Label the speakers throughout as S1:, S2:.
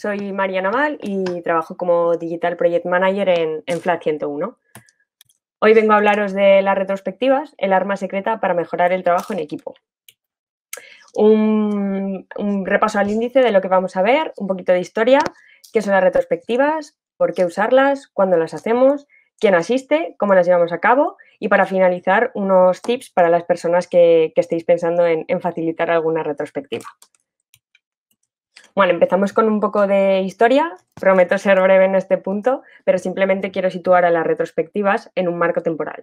S1: Soy Mariana Mal y trabajo como Digital Project Manager en, Flat 101. Hoy vengo a hablaros de las retrospectivas, el arma secreta para mejorar el trabajo en equipo. Un, repaso al índice de lo que vamos a ver, un poquito de historia, qué son las retrospectivas, por qué usarlas, cuándo las hacemos, quién asiste, cómo las llevamos a cabo y para finalizar unos tips para las personas que, estéis pensando en facilitar alguna retrospectiva. Bueno, empezamos con un poco de historia. Prometo ser breve en este punto, pero simplemente quiero situar a las retrospectivas en un marco temporal.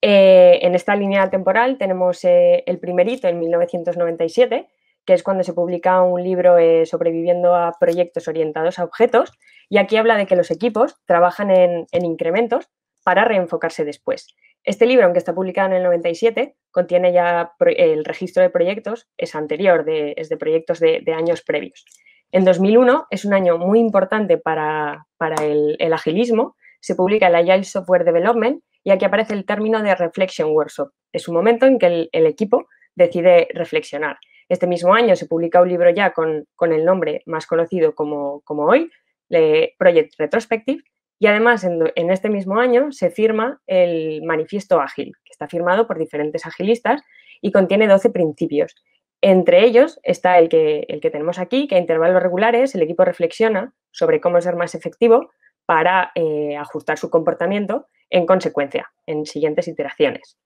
S1: Eh, en esta línea temporal tenemos eh, el primerito en 1997, que es cuando se publica un libro eh, sobreviviendo a proyectos orientados a objetos, y aquí habla de que los equipos trabajan en incrementos para reenfocarse después. Este libro, aunque está publicado en el 97, contiene ya el registro de proyectos, es anterior, de, es de proyectos de, años previos. En 2001 es un año muy importante para, el, agilismo. Se publica el Agile Software Development y aquí aparece el término de Reflection Workshop. Es un momento en que el, equipo decide reflexionar. Este mismo año se publica un libro ya con, el nombre más conocido como, como hoy, eh, Project Retrospective, y además, en, este mismo año se firma el Manifiesto Ágil, que está firmado por diferentes agilistas y contiene 12 principios. Entre ellos está el que, el que tenemos aquí, que a intervalos regulares el equipo reflexiona sobre cómo ser más efectivo para eh, ajustar su comportamiento en consecuencia, en siguientes iteraciones.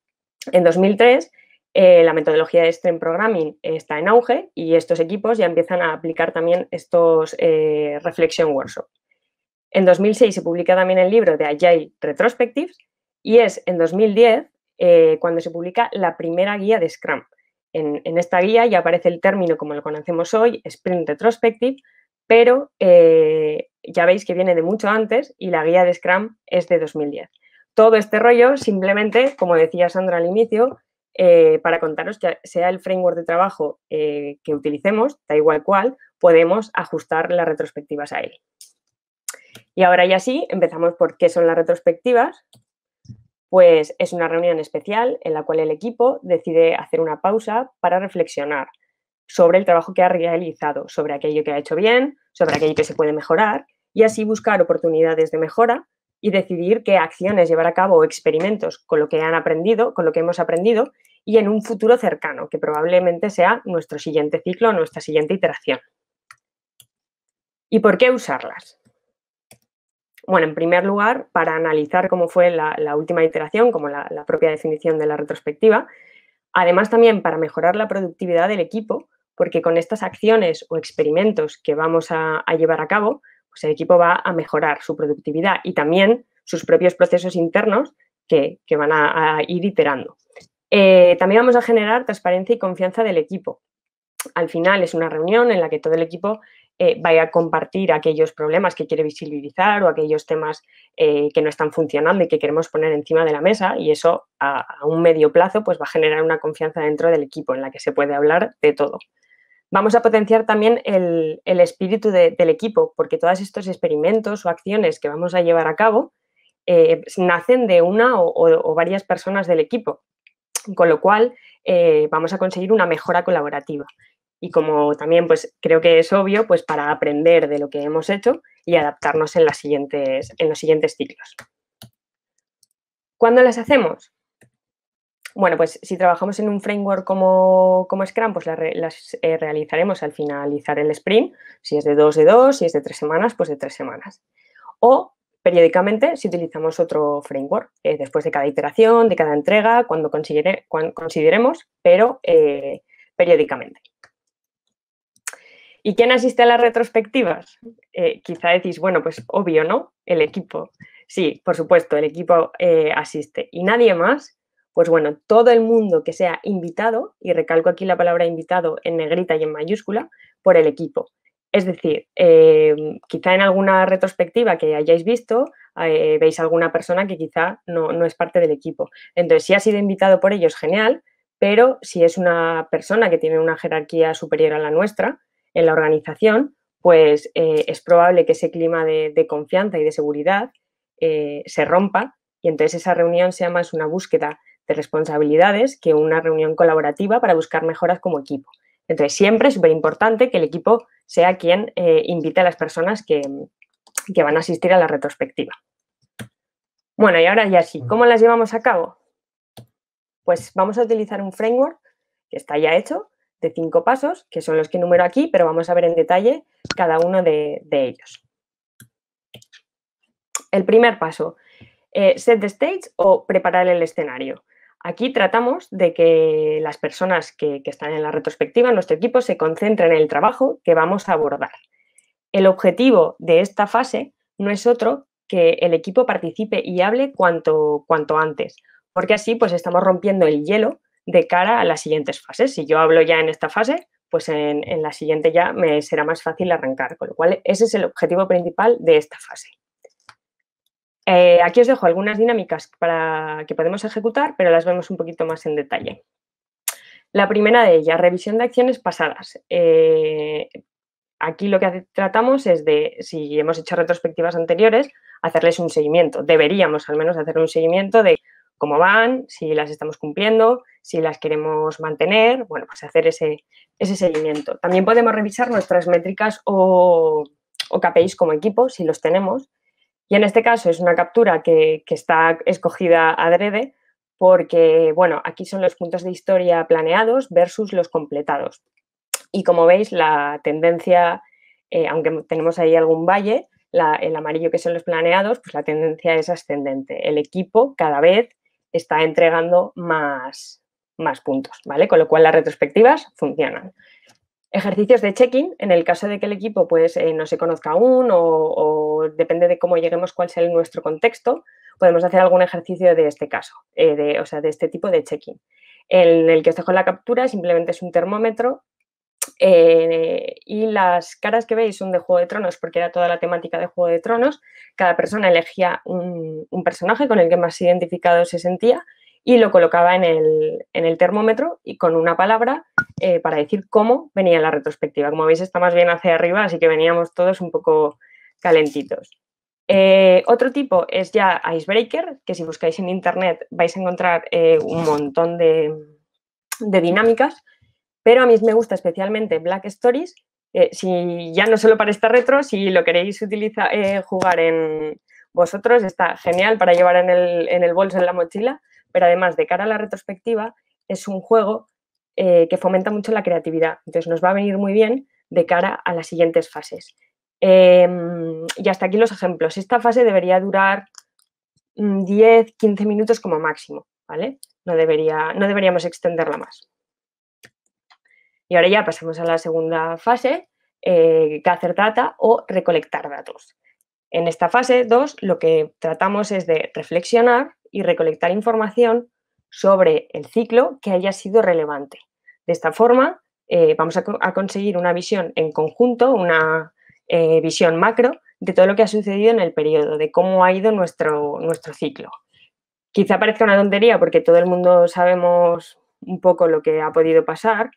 S1: En 2003, eh, la metodología de Stream Programming está en auge y estos equipos ya empiezan a aplicar también estos eh, Reflection Workshops. En 2006 se publica también el libro de Agile Retrospectives y es en 2010 eh, cuando se publica la primera guía de Scrum. En, esta guía ya aparece el término como lo conocemos hoy, Sprint Retrospective, pero eh, ya veis que viene de mucho antes y la guía de Scrum es de 2010. Todo este rollo simplemente, como decía Sandra al inicio, eh, para contaros que sea el framework de trabajo que utilicemos, da igual cual, podemos ajustar las retrospectivas a él. Y ahora ya sí, empezamos por qué son las retrospectivas. Pues es una reunión especial en la cual el equipo decide hacer una pausa para reflexionar sobre el trabajo que ha realizado, sobre aquello que ha hecho bien, sobre aquello que se puede mejorar y así buscar oportunidades de mejora y decidir qué acciones llevar a cabo o experimentos con lo que han aprendido, con lo que hemos aprendido y en un futuro cercano, que probablemente sea nuestro siguiente ciclo, nuestra siguiente iteración. ¿Y por qué usarlas? Bueno, en primer lugar, para analizar cómo fue la, última iteración, como la, propia definición de la retrospectiva. Además, también para mejorar la productividad del equipo, porque con estas acciones o experimentos que vamos a, llevar a cabo, pues el equipo va a mejorar su productividad y también sus propios procesos internos que, van a, ir iterando. Eh, también vamos a generar transparencia y confianza del equipo. Al final es una reunión en la que todo el equipo eh, vaya a compartir aquellos problemas que quiere visibilizar o aquellos temas eh, que no están funcionando y que queremos poner encima de la mesa y eso a, un medio plazo pues va a generar una confianza dentro del equipo en la que se puede hablar de todo. Vamos a potenciar también el, espíritu del equipo porque todos estos experimentos o acciones que vamos a llevar a cabo eh, nacen de una o, varias personas del equipo, con lo cual vamos a conseguir una mejora colaborativa. Y como también pues creo que es obvio, pues para aprender de lo que hemos hecho y adaptarnos en, las siguientes, en los siguientes ciclos. ¿Cuándo las hacemos? Bueno, pues si trabajamos en un framework como, Scrum, pues las, eh, realizaremos al finalizar el sprint. Si es de dos, de dos. Si es de tres semanas, pues de tres semanas. O periódicamente si utilizamos otro framework, eh, después de cada iteración, de cada entrega, cuando, consideremos, pero eh, periódicamente. ¿Y quién asiste a las retrospectivas? Eh, quizá decís, bueno, pues obvio, ¿no? El equipo. Sí, por supuesto, el equipo eh, asiste. ¿Y nadie más? Pues bueno, todo el mundo que sea invitado, y recalco aquí la palabra invitado en negrita y en mayúscula, por el equipo. Es decir, em, quizá en alguna retrospectiva que hayáis visto, veis eh, veis alguna persona que quizá no, no, es parte del equipo. Entonces, si ha sido invitado por ellos, genial, pero si es una persona que tiene una jerarquía superior a la nuestra, en la organización, pues eh, es probable que ese clima de, confianza y de seguridad eh, se rompa y entonces esa reunión sea más una búsqueda de responsabilidades que una reunión colaborativa para buscar mejoras como equipo. Entonces siempre es súper importante que el equipo sea quien eh, invite a las personas que, que van a asistir a la retrospectiva. Bueno, y ahora ya sí, ¿cómo las llevamos a cabo? Pues vamos a utilizar un framework que está ya hecho, cinco pasos, que son los que número aquí, pero vamos a ver en detalle cada uno de, ellos. El primer paso, eh, set the stage o preparar el escenario. Aquí tratamos de que las personas que, están en la retrospectiva, en nuestro equipo, se concentren en el trabajo que vamos a abordar. El objetivo de esta fase no es otro que el equipo participe y hable cuanto, cuanto antes, porque así pues estamos rompiendo el hielo de cara a las siguientes fases. Si yo hablo ya en esta fase, pues en, la siguiente ya me será más fácil arrancar, con lo cual ese es el objetivo principal de esta fase. Eh, aquí os dejo algunas dinámicas para que podemos ejecutar, pero las vemos un poquito más en detalle. La primera de ellas, revisión de acciones pasadas. Eh, aquí lo que tratamos es de, si hemos hecho retrospectivas anteriores, hacerles un seguimiento. Deberíamos al menos hacer un seguimiento de cómo van, si las estamos cumpliendo, si las queremos mantener, bueno, pues hacer ese, ese seguimiento. También podemos revisar nuestras métricas o, o KPIs como equipo, si los tenemos. Y en este caso es una captura que, está escogida adrede porque, bueno, aquí son los puntos de historia planeados versus los completados. Y como veis, la tendencia, eh, aunque tenemos ahí algún valle, el amarillo que son los planeados, pues la tendencia es ascendente. El equipo cada vez está entregando más, más puntos, ¿vale? Con lo cual las retrospectivas funcionan. Ejercicios de check-in, en el caso de que el equipo pues, eh, no se conozca aún o, depende de cómo lleguemos, cuál sea nuestro contexto, podemos hacer algún ejercicio de este caso, eh, o sea, de este tipo de check-in. En el que os dejo la captura simplemente es un termómetro eh, y las caras que veis son de Juego de Tronos, porque era toda la temática de Juego de Tronos. Cada persona elegía un, personaje con el que más identificado se sentía y lo colocaba en el, termómetro y con una palabra eh, para decir cómo venía la retrospectiva. Como veis, está más bien hacia arriba, así que veníamos todos un poco calentitos. Eh, otro tipo es ya Icebreaker, que si buscáis en internet vais a encontrar un montón de dinámicas pero a mí me gusta especialmente Black Stories, eh, si ya no solo para esta retro, si lo queréis utilizar, eh, jugar en vosotros, está genial para llevar en el, bolso, en la mochila, pero además de cara a la retrospectiva, es un juego eh, que fomenta mucho la creatividad. Entonces nos va a venir muy bien de cara a las siguientes fases. Em, y hasta aquí los ejemplos. Esta fase debería durar 10, mm, 15 minutos como máximo, ¿vale? No, debería, no deberíamos extenderla más. Y ahora ya pasamos a la segunda fase, eh, hacer data o recolectar datos. En esta fase 2 lo que tratamos es de reflexionar y recolectar información sobre el ciclo que haya sido relevante. De esta forma eh, vamos a, conseguir una visión en conjunto, una eh, visión macro de todo lo que ha sucedido en el periodo, de cómo ha ido nuestro, nuestro ciclo. Quizá parezca una tontería porque todo el mundo sabemos un poco lo que ha podido pasar,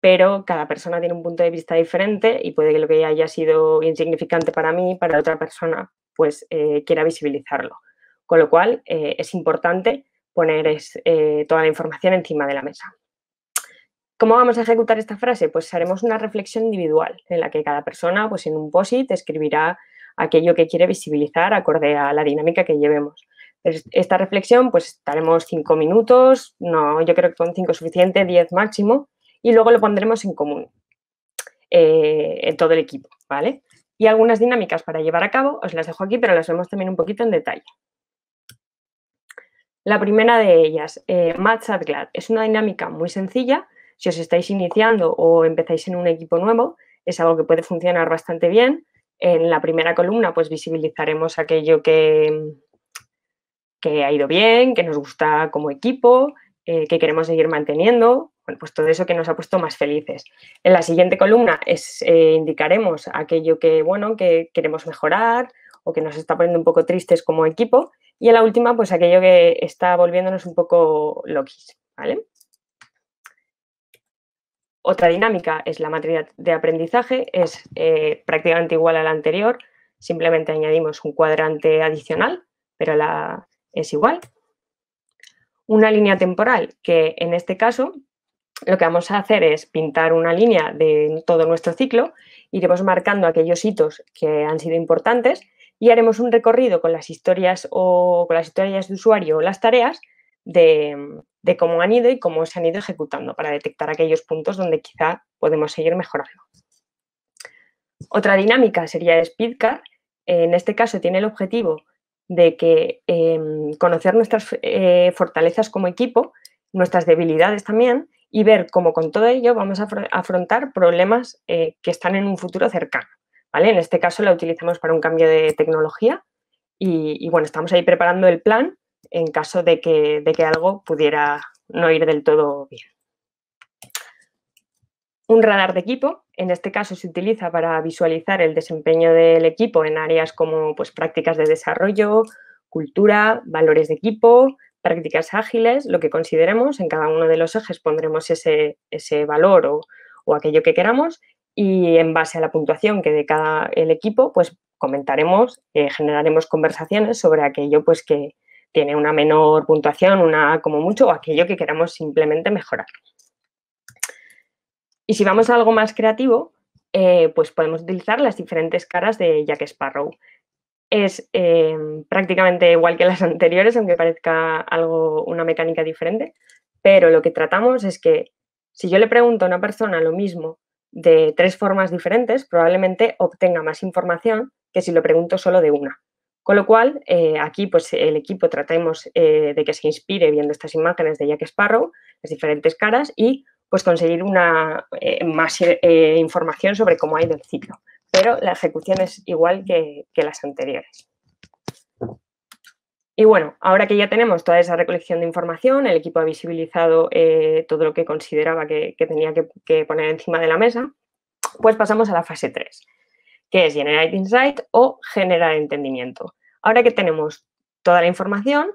S1: pero cada persona tiene un punto de vista diferente y puede que lo que haya sido insignificante para mí, para otra persona, pues eh, quiera visibilizarlo. Con lo cual, eh, es importante poner eh, toda la información encima de la mesa. ¿Cómo vamos a ejecutar esta frase? Pues haremos una reflexión individual en la que cada persona, pues en un POSIT, escribirá aquello que quiere visibilizar acorde a la dinámica que llevemos. Esta reflexión, pues estaremos cinco minutos, no, yo creo que con cinco suficiente, diez máximo, y luego lo pondremos en común eh, en todo el equipo, ¿vale? Y algunas dinámicas para llevar a cabo, os las dejo aquí, pero las vemos también un poquito en detalle. La primera de ellas, eh, Match at Glad, es una dinámica muy sencilla. Si os estáis iniciando o empezáis en un equipo nuevo, es algo que puede funcionar bastante bien. En la primera columna, pues visibilizaremos aquello que, que ha ido bien, que nos gusta como equipo, eh, que queremos seguir manteniendo, pues todo eso que nos ha puesto más felices. En la siguiente columna eh, indicaremos aquello que, bueno, que queremos mejorar o que nos está poniendo un poco tristes como equipo. Y en la última, pues aquello que está volviéndonos un poco loquis, ¿vale? Otra dinámica es la materia de aprendizaje, es eh, prácticamente igual a la anterior, simplemente añadimos un cuadrante adicional, pero la, es igual una línea temporal, que en este caso lo que vamos a hacer es pintar una línea de todo nuestro ciclo, iremos marcando aquellos hitos que han sido importantes y haremos un recorrido con las historias o con las historias de usuario o las tareas de, de cómo han ido y cómo se han ido ejecutando para detectar aquellos puntos donde quizá podemos seguir mejorando. Otra dinámica sería Speedcar. En este caso tiene el objetivo de que em, conocer nuestras eh, fortalezas como equipo, nuestras debilidades también, y ver cómo con todo ello vamos a afrontar problemas eh, que están en un futuro cercano. ¿vale? En este caso la utilizamos para un cambio de tecnología y, bueno, estamos ahí preparando el plan en caso de que algo pudiera no ir del todo bien. Un radar de equipo en este caso se utiliza para visualizar el desempeño del equipo en áreas como pues, prácticas de desarrollo, cultura, valores de equipo, prácticas ágiles, lo que consideremos. En cada uno de los ejes pondremos ese, valor o, aquello que queramos y en base a la puntuación que de cada el equipo, pues comentaremos, eh, generaremos conversaciones sobre aquello pues, que tiene una menor puntuación, una como mucho, o aquello que queramos simplemente mejorar. Y si vamos a algo más creativo, eh, pues podemos utilizar las diferentes caras de Jack Sparrow. Es em, prácticamente igual que las anteriores, aunque parezca algo, una mecánica diferente, pero lo que tratamos es que si yo le pregunto a una persona lo mismo de tres formas diferentes, probablemente obtenga más información que si lo pregunto solo de una. Con lo cual, eh, aquí pues, el equipo tratamos eh, de que se inspire viendo estas imágenes de Jack Sparrow, las diferentes caras, y pues conseguir una eh, más eh, información sobre cómo hay del ciclo. Pero la ejecución es igual que, las anteriores. Y bueno, ahora que ya tenemos toda esa recolección de información, el equipo ha visibilizado eh, todo lo que consideraba que, tenía que, que, poner encima de la mesa, pues pasamos a la fase 3, que es Generate Insight o Generar Entendimiento. Ahora que tenemos toda la información,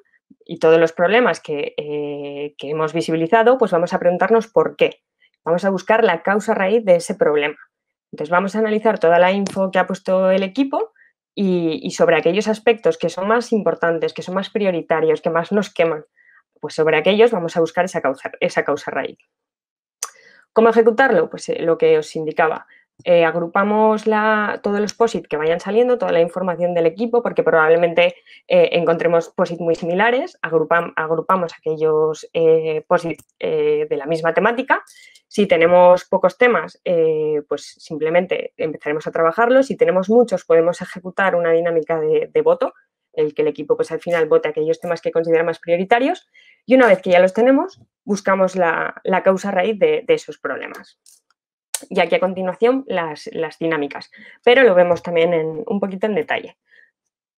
S1: y todos los problemas eh, que, hemos visibilizado, pues vamos a preguntarnos por qué. Vamos a buscar la causa raíz de ese problema. Entonces vamos a analizar toda la info que ha puesto el equipo y, sobre aquellos aspectos que son más importantes, que son más prioritarios, que más nos queman, pues sobre aquellos vamos a buscar esa causa, esa causa raíz. ¿Cómo ejecutarlo? Pues eh, lo que os indicaba, eh, agrupamos todos los POSIT que vayan saliendo, toda la información del equipo, porque probablemente eh, encontremos POSIT muy similares, agrupamos aquellos eh, POSIT eh, de la misma temática. Si tenemos pocos temas, pues simplemente empezaremos a trabajarlos. Si tenemos muchos, podemos ejecutar una dinámica de, voto, el que el equipo pues al final vote aquellos temas que considera más prioritarios. Y una vez que ya los tenemos, buscamos la, la causa raíz de esos problemas y aquí a continuación las, dinámicas, pero lo vemos también en, un poquito en detalle.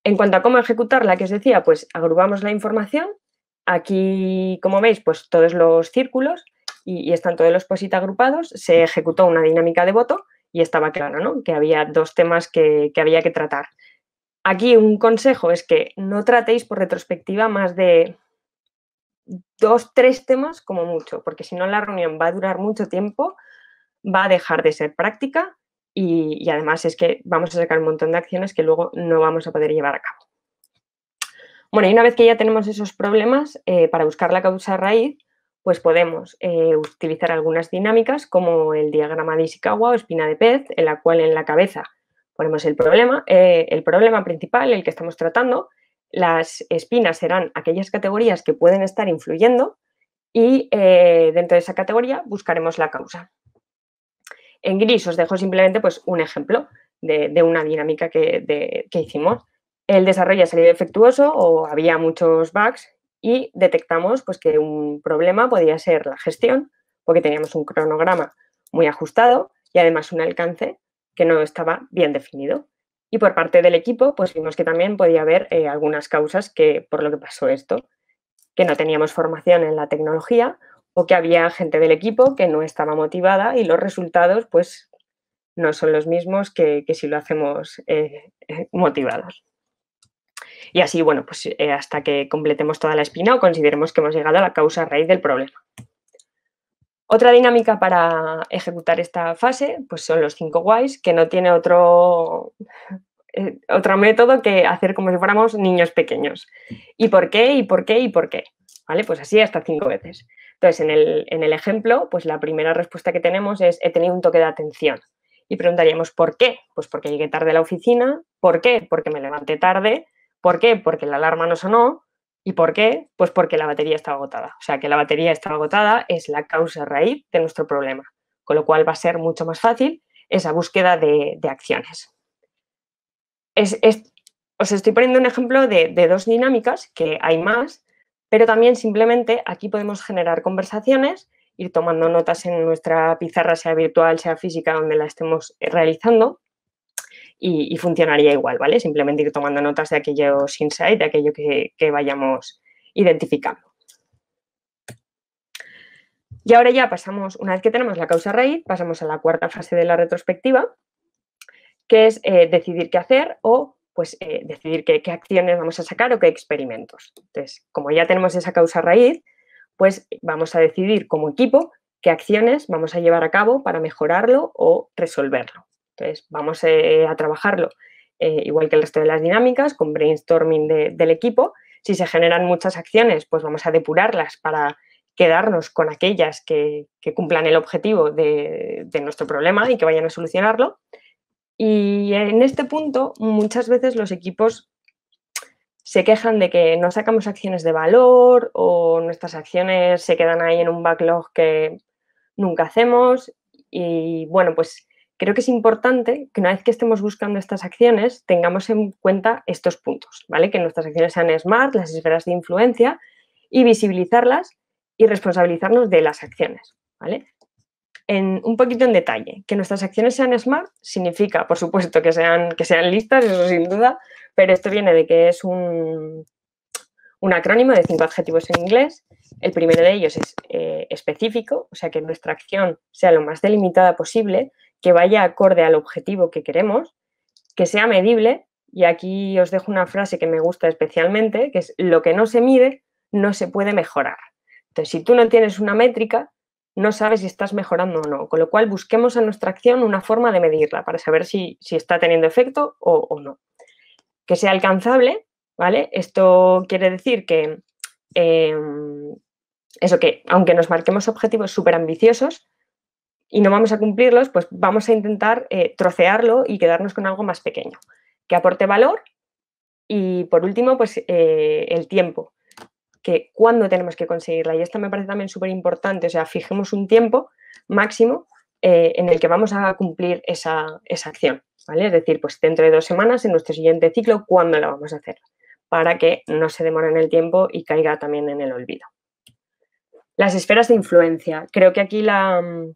S1: En cuanto a cómo ejecutarla, que os decía, pues agrupamos la información. Aquí, como veis, pues todos los círculos y, están todos los POSIT agrupados. Se ejecutó una dinámica de voto y estaba claro ¿no? que había dos temas que, que había que tratar. Aquí un consejo es que no tratéis por retrospectiva más de dos, tres temas como mucho, porque si no la reunión va a durar mucho tiempo va a dejar de ser práctica y, además es que vamos a sacar un montón de acciones que luego no vamos a poder llevar a cabo. Bueno, y una vez que ya tenemos esos problemas, eh, para buscar la causa raíz, pues podemos eh, utilizar algunas dinámicas como el diagrama de Ishikawa o espina de pez, en la cual en la cabeza ponemos el problema, eh, el problema principal, el que estamos tratando. Las espinas serán aquellas categorías que pueden estar influyendo y dentro de esa categoría buscaremos la causa en gris os dejo simplemente pues, un ejemplo de, una dinámica que, hicimos. El desarrollo ha salido defectuoso o había muchos bugs y detectamos pues, que un problema podía ser la gestión, porque teníamos un cronograma muy ajustado y además un alcance que no estaba bien definido. Y por parte del equipo, pues vimos que también podía haber eh, algunas causas que por lo que pasó esto, que no teníamos formación en la tecnología o que había gente del equipo que no estaba motivada y los resultados pues no son los mismos que, si lo hacemos eh, motivados. Y así, bueno, pues eh, hasta que completemos toda la espina o consideremos que hemos llegado a la causa raíz del problema. Otra dinámica para ejecutar esta fase pues son los cinco guays, que no tiene otro, eh, otro método que hacer como si fuéramos niños pequeños. ¿Y por qué? ¿Y por qué? ¿Y por qué? ¿vale? Pues así hasta cinco veces. Entonces, en el, ejemplo, pues la primera respuesta que tenemos es he tenido un toque de atención. Y preguntaríamos, ¿por qué? Pues porque llegué tarde a la oficina. ¿Por qué? Porque me levanté tarde. ¿Por qué? Porque la alarma no sonó. ¿Y por qué? Pues porque la batería estaba agotada. O sea, que la batería estaba agotada es la causa raíz de nuestro problema. Con lo cual va a ser mucho más fácil esa búsqueda de, acciones. Es, es, os estoy poniendo un ejemplo de, de, dos dinámicas, que hay más, pero también simplemente aquí podemos generar conversaciones, ir tomando notas en nuestra pizarra, sea virtual, sea física, donde la estemos eh, realizando. Y, funcionaría igual, ¿vale? Simplemente ir tomando notas de aquellos insights, de aquello que, vayamos identificando. Y ahora ya pasamos, una vez que tenemos la causa raíz, pasamos a la cuarta fase de la retrospectiva, que es eh, decidir qué hacer o pues eh, decidir qué, acciones vamos a sacar o qué experimentos. Entonces, como ya tenemos esa causa raíz, pues vamos a decidir como equipo qué acciones vamos a llevar a cabo para mejorarlo o resolverlo. Entonces, vamos eh, a trabajarlo eh, igual que el resto de las dinámicas, con brainstorming del equipo. Si se generan muchas acciones, pues vamos a depurarlas para quedarnos con aquellas que, cumplan el objetivo de nuestro problema y que vayan a solucionarlo. Y en este punto, muchas veces los equipos se quejan de que no sacamos acciones de valor o nuestras acciones se quedan ahí en un backlog que nunca hacemos. Y bueno, pues creo que es importante que una vez que estemos buscando estas acciones, tengamos en cuenta estos puntos, ¿vale? Que nuestras acciones sean smart, las esferas de influencia, y visibilizarlas y responsabilizarnos de las acciones, ¿vale? en, un poquito en detalle. Que nuestras acciones sean smart significa, por supuesto, que sean, que sean listas, eso sin duda, pero esto viene de que es un, un acrónimo de cinco adjetivos en inglés. El primero de ellos es eh, específico, o sea, que nuestra acción sea lo más delimitada posible, que vaya acorde al objetivo que queremos, que sea medible, y aquí os dejo una frase que me gusta especialmente, que es lo que no se mide no se puede mejorar. Entonces, si tú no tienes una métrica, no sabes si estás mejorando o no. Con lo cual, busquemos en nuestra acción una forma de medirla para saber si, está teniendo efecto o, no. Que sea alcanzable, ¿vale? Esto quiere decir que, em, eso que, aunque nos marquemos objetivos súper ambiciosos y no vamos a cumplirlos, pues vamos a intentar eh, trocearlo y quedarnos con algo más pequeño, que aporte valor. Y por último, pues eh, el tiempo, que cuándo tenemos que conseguirla. Y esta me parece también súper importante, o sea, fijemos un tiempo máximo eh, en el que vamos a cumplir esa, acción, ¿vale? Es decir, pues dentro de dos semanas, en nuestro siguiente ciclo, ¿cuándo la vamos a hacer? Para que no se demore en el tiempo y caiga también en el olvido. Las esferas de influencia. Creo que aquí la, mm,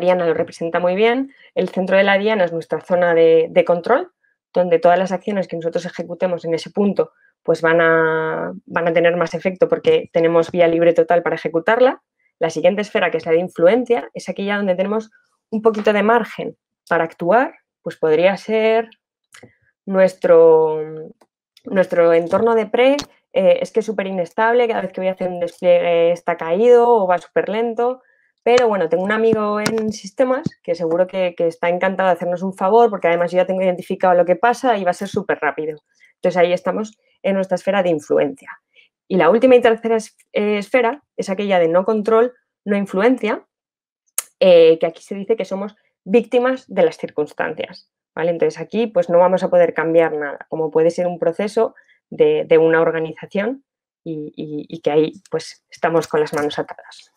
S1: diana lo representa muy bien. El centro de la diana es nuestra zona de control, donde todas las acciones que nosotros ejecutemos en ese punto pues van a, van a tener más efecto porque tenemos vía libre total para ejecutarla. La siguiente esfera, que es la de influencia, es aquella donde tenemos un poquito de margen para actuar, pues podría ser nuestro, nuestro entorno de pre, eh, es que es súper inestable, cada vez que voy a hacer un despliegue está caído o va súper lento, pero bueno, tengo un amigo en sistemas que seguro que, que está encantado de hacernos un favor porque además yo ya tengo identificado lo que pasa y va a ser súper rápido. Entonces ahí estamos en nuestra esfera de influencia. Y la última y tercera eh, esfera es aquella de no control, no influencia, eh, que aquí se dice que somos víctimas de las circunstancias. ¿vale? Entonces aquí pues no vamos a poder cambiar nada, como puede ser un proceso de, una organización y, y que ahí pues estamos con las manos atadas.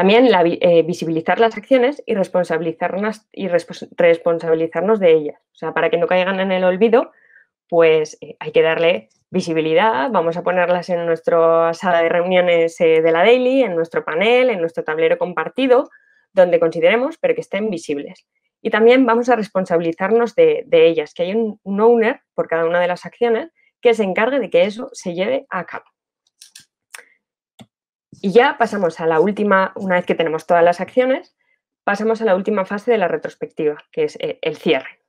S1: También eh, visibilizar las acciones y, responsabilizarnos, y responsabilizarnos de ellas. O sea, para que no caigan en el olvido, pues eh, hay que darle visibilidad, vamos a ponerlas en nuestra sala de reuniones eh, de la Daily, en nuestro panel, en nuestro tablero compartido, donde consideremos, pero que estén visibles. Y también vamos a responsabilizarnos de, ellas, que hay un owner por cada una de las acciones que se encargue de que eso se lleve a cabo. Y ya pasamos a la última, una vez que tenemos todas las acciones, pasamos a la última fase de la retrospectiva, que es eh, el cierre.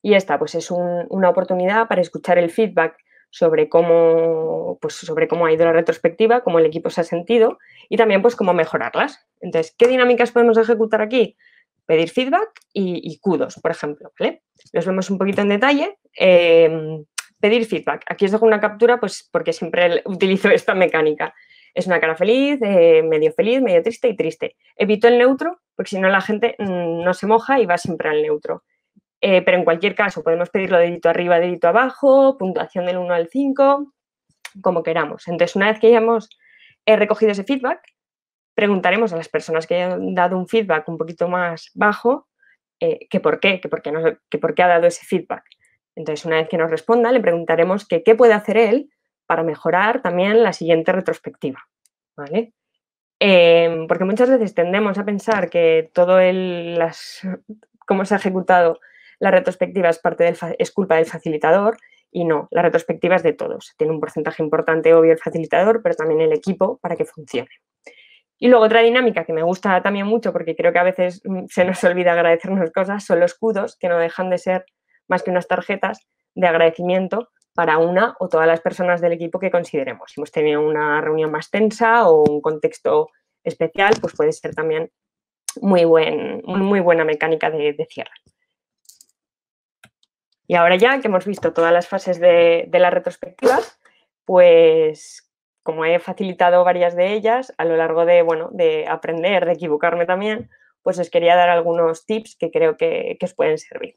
S1: Y esta pues es una oportunidad para escuchar el feedback sobre cómo, pues sobre cómo ha ido la retrospectiva, cómo el equipo se ha sentido y también pues cómo mejorarlas. Entonces, ¿qué dinámicas podemos ejecutar aquí? Pedir feedback y, cudos kudos, por ejemplo. Los vemos un poquito en detalle. Em, pedir feedback. Aquí os dejo una captura pues, porque siempre utilizo esta mecánica. Es una cara feliz, eh, medio feliz, medio triste y triste. Evito el neutro porque si no la gente mm, no se moja y va siempre al neutro. Eh, pero en cualquier caso, podemos pedirlo dedito arriba, dedito abajo, puntuación del 1 al 5, como queramos. Entonces, una vez que hayamos eh, recogido ese feedback, preguntaremos a las personas que hayan dado un feedback un poquito más bajo que por qué, por que por qué ha dado ese feedback. Entonces, una vez que nos responda, le preguntaremos que qué puede hacer él para mejorar también la siguiente retrospectiva. ¿vale? Em, porque muchas veces tendemos a pensar que todo el, las, cómo se ha ejecutado la retrospectiva es, parte es culpa del facilitador y no, la retrospectiva es de todos. Tiene un porcentaje importante, obvio, el facilitador, pero también el equipo para que funcione. Y luego otra dinámica que me gusta también mucho, porque creo que a veces mm, se nos olvida agradecernos cosas, son los escudos, que no dejan de ser más que unas tarjetas de agradecimiento para una o todas las personas del equipo que consideremos. Si hemos tenido una reunión más tensa o un contexto especial, pues puede ser también muy, buen, muy buena mecánica de, cierre. Y ahora ya que hemos visto todas las fases de, de las retrospectivas, pues como he facilitado varias de ellas a lo largo de, bueno, de aprender, de equivocarme también, pues os quería dar algunos tips que creo que, que os pueden servir.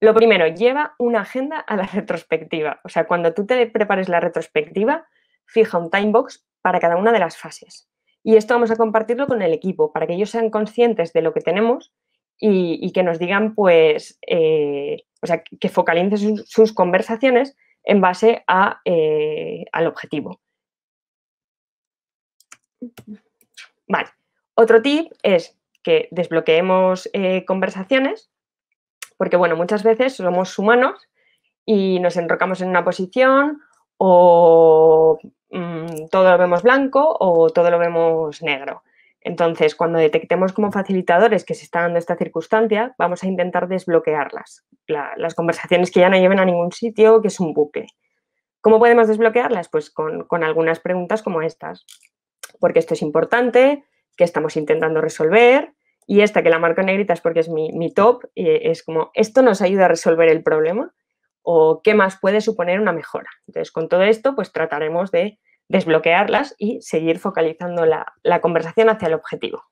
S1: Lo primero, lleva una agenda a la retrospectiva. O sea, cuando tú te prepares la retrospectiva, fija un time box para cada una de las fases. Y esto vamos a compartirlo con el equipo para que ellos sean conscientes de lo que tenemos y, que nos digan, pues, eh, o sea, que focalicen sus, conversaciones en base eh, al objetivo. Vale. Otro tip es que desbloqueemos eh, conversaciones porque bueno, muchas veces somos humanos y nos enrocamos en una posición o mm, todo lo vemos blanco o todo lo vemos negro. Entonces, cuando detectemos como facilitadores que se está dando esta circunstancia, vamos a intentar desbloquearlas, las conversaciones que ya no lleven a ningún sitio, que es un bucle. ¿Cómo podemos desbloquearlas? Pues con, con algunas preguntas como estas. Porque esto es importante, que estamos intentando resolver, y esta que la marco en negrita es porque es mi, top, es como, ¿esto nos ayuda a resolver el problema? ¿O qué más puede suponer una mejora? Entonces, con todo esto, pues trataremos de desbloquearlas y seguir focalizando la, conversación hacia el objetivo.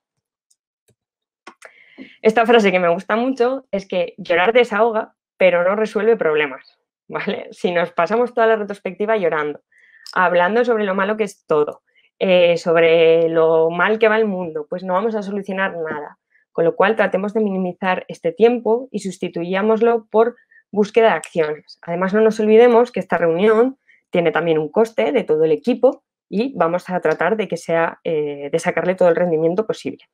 S1: Esta frase que me gusta mucho es que llorar desahoga, pero no resuelve problemas, ¿vale? Si nos pasamos toda la retrospectiva llorando, hablando sobre lo malo que es todo, eh, sobre lo mal que va el mundo, pues no vamos a solucionar nada. Con lo cual, tratemos de minimizar este tiempo y sustituyámoslo por búsqueda de acciones. Además, no nos olvidemos que esta reunión tiene también un coste de todo el equipo y vamos a tratar de que sea eh, de sacarle todo el rendimiento posible.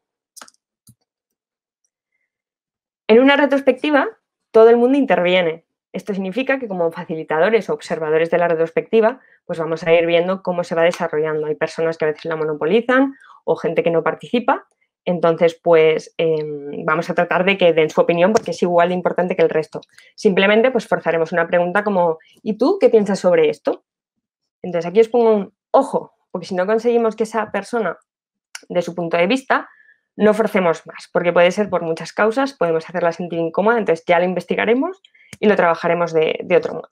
S1: En una retrospectiva, todo el mundo interviene. Esto significa que como facilitadores o observadores de la retrospectiva, pues vamos a ir viendo cómo se va desarrollando. Hay personas que a veces la monopolizan o gente que no participa, entonces, pues em, vamos a tratar de que den su opinión porque es igual de importante que el resto. Simplemente, pues forzaremos una pregunta como, ¿y tú qué piensas sobre esto? Entonces, aquí os pongo un ojo, porque si no conseguimos que esa persona, de su punto de vista, no forcemos más, porque puede ser por muchas causas, podemos hacerla sentir incómoda, entonces ya la investigaremos y lo trabajaremos de otro modo.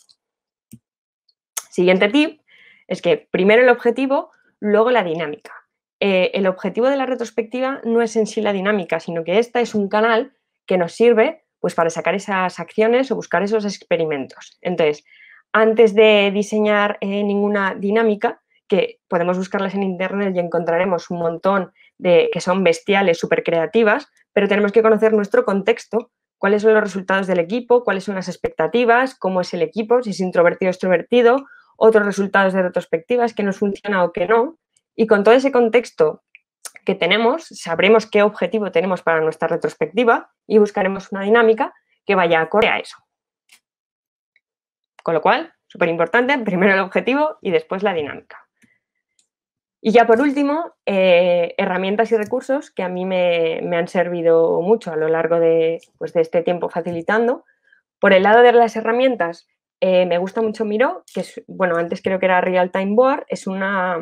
S1: Siguiente tip es que primero el objetivo, luego la dinámica. Eh, el objetivo de la retrospectiva no es en sí la dinámica, sino que esta es un canal que nos sirve pues, para sacar esas acciones o buscar esos experimentos. Entonces, antes de diseñar eh, ninguna dinámica, que podemos buscarlas en internet y encontraremos un montón de que son bestiales, súper creativas, pero tenemos que conocer nuestro contexto, cuáles son los resultados del equipo, cuáles son las expectativas, cómo es el equipo, si es introvertido o extrovertido, otros resultados de retrospectivas, que nos funciona o qué no, y con todo ese contexto que tenemos, sabremos qué objetivo tenemos para nuestra retrospectiva y buscaremos una dinámica que vaya acorde a eso. Con lo cual, súper importante, primero el objetivo y después la dinámica. Y ya por último, eh, herramientas y recursos que a mí me, han servido mucho a lo largo pues, de, este tiempo facilitando. Por el lado de las herramientas, eh, me gusta mucho Miro, que es, bueno, antes creo que era Real Time Board, es una,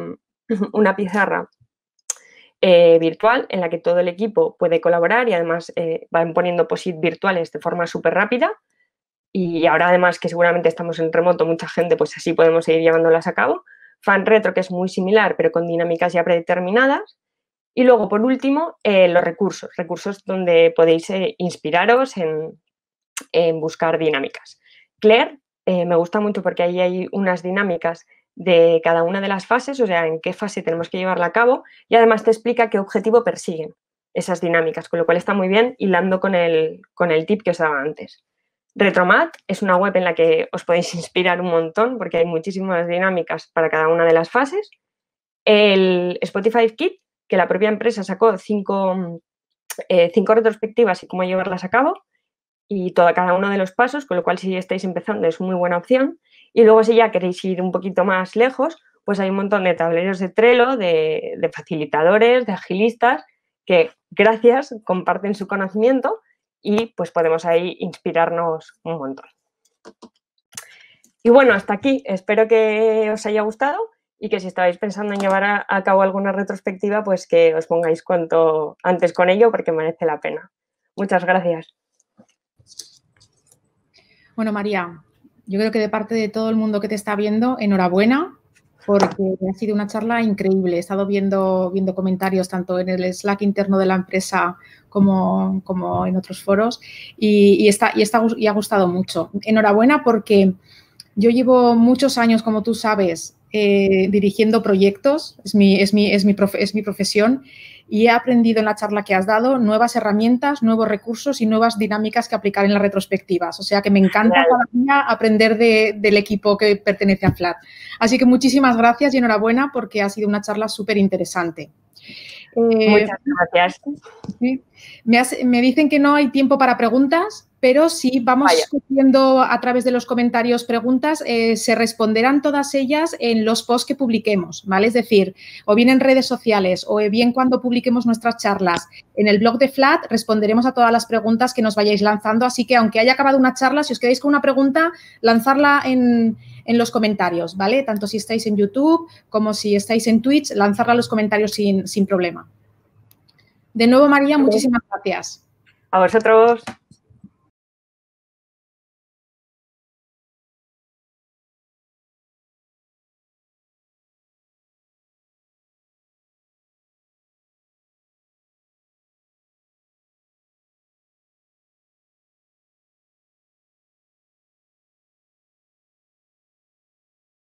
S1: una pizarra eh, virtual en la que todo el equipo puede colaborar y además eh, van poniendo POSIT virtuales de forma súper rápida. Y ahora además que seguramente estamos en remoto, mucha gente, pues así podemos seguir llevándolas a cabo. Fan retro, que es muy similar, pero con dinámicas ya predeterminadas. Y luego, por último, eh, los recursos, recursos donde podéis inspiraros en, buscar dinámicas. Claire, me gusta mucho porque ahí hay unas dinámicas de cada una de las fases, o sea, en qué fase tenemos que llevarla a cabo y además te explica qué objetivo persiguen esas dinámicas, con lo cual está muy bien hilando con el, con el tip que os daba antes. Retromat es una web en la que os podéis inspirar un montón porque hay muchísimas dinámicas para cada una de las fases. El Spotify Kit, que la propia empresa sacó cinco, eh, retrospectivas y cómo llevarlas a cabo y cada uno de los pasos, con lo cual si estáis empezando es muy buena opción. Y luego si ya queréis ir un poquito más lejos, pues hay un montón de tableros de Trello, de, facilitadores, de agilistas, que gracias, comparten su conocimiento y pues podemos ahí inspirarnos un montón. Y bueno, hasta aquí. Espero que os haya gustado y que si estabais pensando en llevar a, cabo alguna retrospectiva, pues que os pongáis cuanto antes con ello porque merece la pena. Muchas gracias.
S2: Bueno, María, yo creo que de parte de todo el mundo que te está viendo, enhorabuena, porque ha sido una charla increíble. He estado viendo, viendo comentarios tanto en el Slack interno de la empresa como, como en otros foros y, y, está, y ha gustado mucho. Enhorabuena porque yo llevo muchos años, como tú sabes, eh, dirigiendo proyectos, es mi, es, mi, profesión, y he aprendido en la charla que has dado nuevas herramientas, nuevos recursos y nuevas dinámicas que aplicar en las retrospectivas. O sea que me encanta aprender del equipo que pertenece a FLAT. Así que muchísimas gracias y enhorabuena porque ha sido una charla súper interesante. Eh, Muchas gracias. Me, me dicen que no hay tiempo para preguntas, pero si vamos discutiendo a través de los comentarios preguntas, eh, se responderán todas ellas en los posts que publiquemos, ¿vale? Es decir, o bien en redes sociales, o bien cuando publiquemos nuestras charlas. En el blog de Flat responderemos a todas las preguntas que nos vayáis lanzando, así que aunque haya acabado una charla, si os quedáis con una pregunta, lanzarla en, los comentarios, ¿vale? Tanto si estáis en YouTube como si estáis en Twitch, lanzarla en los comentarios sin, sin problema. De nuevo, María, muchísimas gracias. A vosotros.